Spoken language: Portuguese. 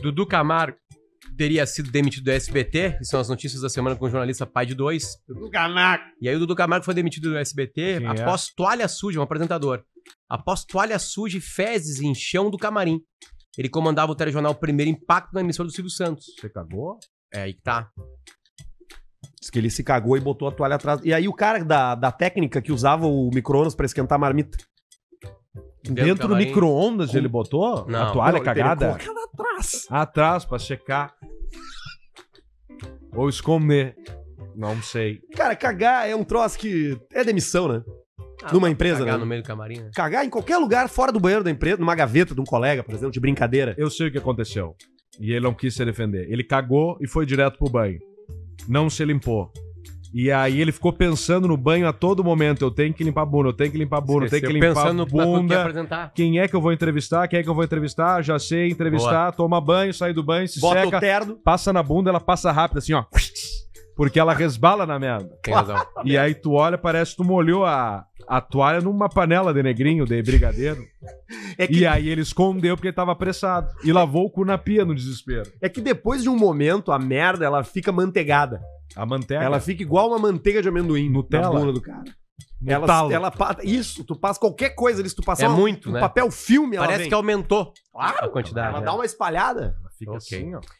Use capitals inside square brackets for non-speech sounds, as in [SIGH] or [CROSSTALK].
Dudu Camargo teria sido demitido do SBT, que são as notícias da semana com o jornalista Pai de Dois. Dudu Camargo. E aí o Dudu Camargo foi demitido do SBT Sim, é? após é. toalha suja, um apresentador. Após toalha suja e fezes em chão do camarim. Ele comandava o telejornal Primeiro Impacto na emissora do Silvio Santos. Você cagou? É, aí que tá. Diz que ele se cagou e botou a toalha atrás. E aí o cara da, da técnica que usava o micro-ondas pra esquentar a marmita. Dentro, dentro do micro-ondas ele botou? Não, a toalha não, cagada? ela atrás. Atrás, pra checar. Ou esconder. Não sei. Cara, cagar é um troço que é demissão, né? Ah, Numa empresa, cagar né? no meio do camarim. Né? Cagar em qualquer lugar fora do banheiro da empresa, numa gaveta de um colega, por exemplo, de brincadeira. Eu sei o que aconteceu. E ele não quis se defender. Ele cagou e foi direto pro banho. Não se limpou. E aí ele ficou pensando no banho a todo momento. Eu tenho que limpar a bunda, eu tenho que limpar a bunda, eu tenho que limpar pensando a tá- bunda. Que quem é que eu vou entrevistar? Quem é que eu vou entrevistar? Já sei entrevistar, Boa. toma banho, sai do banho, se Bota seca, o terno. passa na bunda, ela passa rápido assim, ó. Porque ela resbala na merda. [LAUGHS] E aí tu olha, parece que tu molhou a, a toalha numa panela de negrinho, de brigadeiro. É que... E aí ele escondeu porque ele tava apressado. E lavou o cu na pia no desespero. É que depois de um momento, a merda, ela fica manteigada. A manteiga. Ela fica igual uma manteiga de amendoim Nutella. na bunda do cara. Ela, ela, isso, tu passa qualquer coisa ali, se tu passar é muito, um né? papel filme, Parece vem. que aumentou claro, a quantidade. Ela é. dá uma espalhada. Ela fica okay. assim, ó.